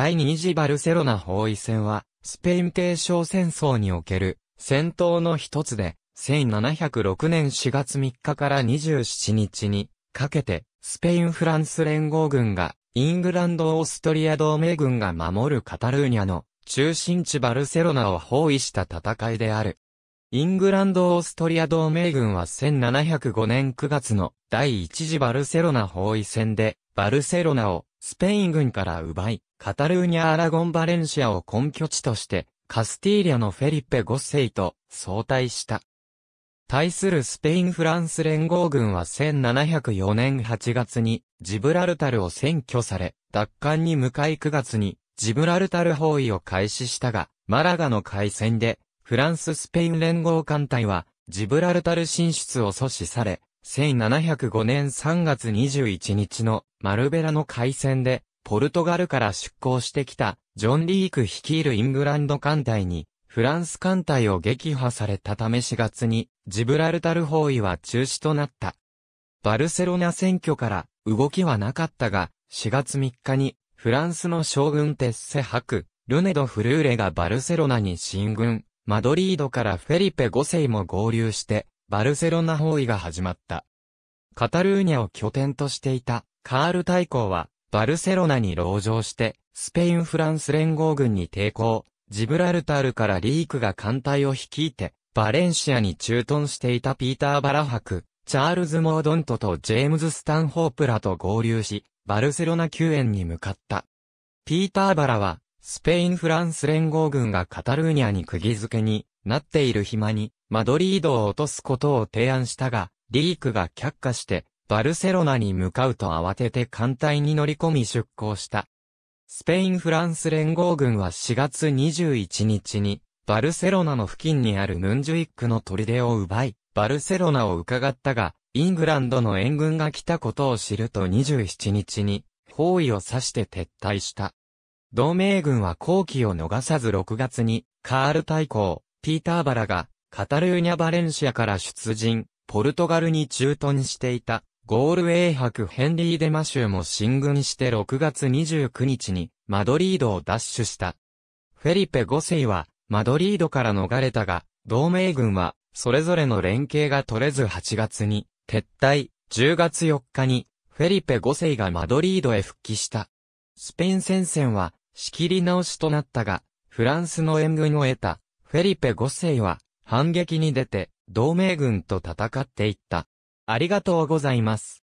第二次バルセロナ包囲戦は、スペイン継承戦争における戦闘の一つで、1706年4月3日から27日にかけて、スペイン・フランス連合軍が、イングランド・オーストリア同盟軍が守るカタルーニャの中心地バルセロナを包囲した戦いである。イングランド・オーストリア同盟軍は1705年9月の第一次バルセロナ包囲戦で、バルセロナをスペイン軍から奪い、カタルーニャ・アラゴン・バレンシアを根拠地として、カスティーリャのフェリッペ5世と相対した。対するスペイン・フランス連合軍は1704年8月にジブラルタルを占拠され、奪還に向かい9月にジブラルタル包囲を開始したが、マラガの海戦でフランス・スペイン連合艦隊はジブラルタル進出を阻止され、1705年3月21日のマルベラの海戦で、ポルトガルから出港してきた、ジョン・リーク率いるイングランド艦隊に、フランス艦隊を撃破されたため4月に、ジブラルタル包囲は中止となった。バルセロナ選挙から動きはなかったが、4月3日に、フランスの将軍テッセ博、ルネド・フルーレがバルセロナに進軍、マドリードからフェリペ5世も合流して、バルセロナ包囲が始まった。カタルーニャを拠点としていたカール大公はバルセロナに籠城してスペイン・フランス連合軍に抵抗、ジブラルタルからリークが艦隊を率いてバレンシアに駐屯していたピーター・バラ博、チャールズ・モードントとジェームズ・スタンホープらと合流し、バルセロナ救援に向かった。ピーター・バラは、スペイン・フランス連合軍がカタルーニャに釘付けになっている暇に、マドリードを落とすことを提案したが、リークが却下して、バルセロナに向かうと慌てて艦隊に乗り込み出港した。スペイン・フランス連合軍は4月21日に、バルセロナの付近にあるムンジュイックの砦を奪い、バルセロナを伺ったが、イングランドの援軍が来たことを知ると27日に、包囲を指して撤退した。同盟軍は後期を逃さず6月に、カール大公、ピーターバラが、カタルーニャ・バレンシアから出陣、ポルトガルに駐屯していた、ゴールウェイ伯ヘンリー・デマシューも進軍して6月29日に、マドリードを奪取した。フェリペ5世は、マドリードから逃れたが、同盟軍は、それぞれの連携が取れず8月に、撤退、10月4日に、フェリペ5世がマドリードへ復帰した。スペイン戦線は、仕切り直しとなったが、フランスの援軍を得た、フェリペ5世は、反撃に出て、同盟軍と戦っていった。ありがとうございます。